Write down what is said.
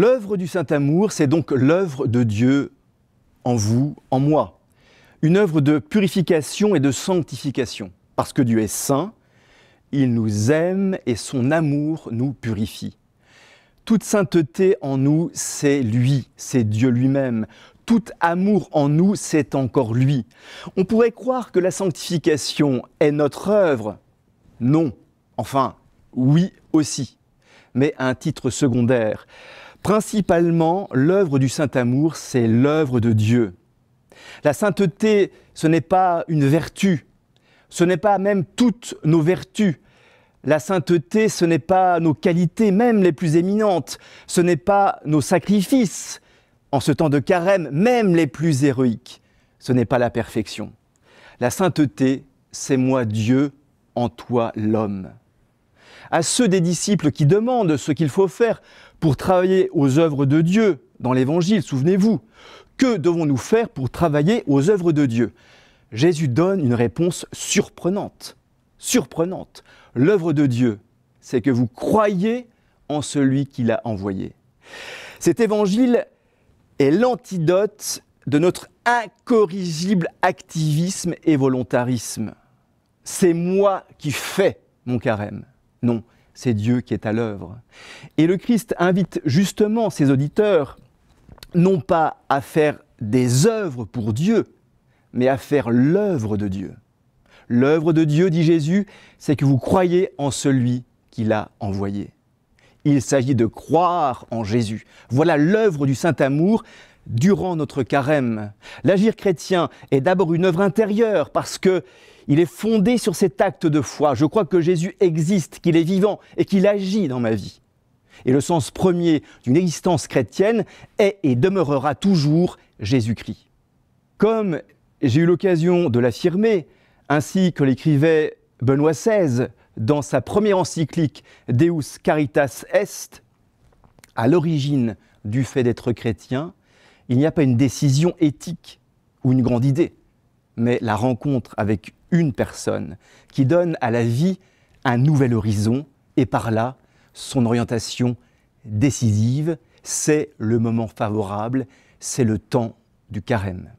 L'œuvre du Saint-Amour, c'est donc l'œuvre de Dieu en vous, en moi. Une œuvre de purification et de sanctification. Parce que Dieu est saint, il nous aime et son amour nous purifie. Toute sainteté en nous, c'est lui, c'est Dieu lui-même. Tout amour en nous, c'est encore lui. On pourrait croire que la sanctification est notre œuvre. Non, enfin, oui aussi, mais à un titre secondaire. Principalement, l'œuvre du Saint-Amour, c'est l'œuvre de Dieu. La sainteté, ce n'est pas une vertu, ce n'est pas même toutes nos vertus. La sainteté, ce n'est pas nos qualités, même les plus éminentes, ce n'est pas nos sacrifices, en ce temps de carême, même les plus héroïques, ce n'est pas la perfection. La sainteté, c'est moi Dieu, en toi l'homme à ceux des disciples qui demandent ce qu'il faut faire pour travailler aux œuvres de Dieu dans l'Évangile, souvenez-vous. Que devons-nous faire pour travailler aux œuvres de Dieu Jésus donne une réponse surprenante. Surprenante. L'œuvre de Dieu, c'est que vous croyez en celui qui l'a envoyé. Cet évangile est l'antidote de notre incorrigible activisme et volontarisme. C'est moi qui fais mon carême. Non, c'est Dieu qui est à l'œuvre. Et le Christ invite justement ses auditeurs, non pas à faire des œuvres pour Dieu, mais à faire l'œuvre de Dieu. L'œuvre de Dieu, dit Jésus, c'est que vous croyez en celui qu'il a envoyé. Il s'agit de croire en Jésus. Voilà l'œuvre du Saint Amour durant notre carême. L'agir chrétien est d'abord une œuvre intérieure parce que il est fondé sur cet acte de foi. Je crois que Jésus existe, qu'il est vivant et qu'il agit dans ma vie. Et le sens premier d'une existence chrétienne est et demeurera toujours Jésus-Christ. Comme j'ai eu l'occasion de l'affirmer, ainsi que l'écrivait Benoît XVI dans sa première encyclique Deus Caritas Est, à l'origine du fait d'être chrétien, il n'y a pas une décision éthique ou une grande idée, mais la rencontre avec une personne, qui donne à la vie un nouvel horizon et par là son orientation décisive. C'est le moment favorable, c'est le temps du carême.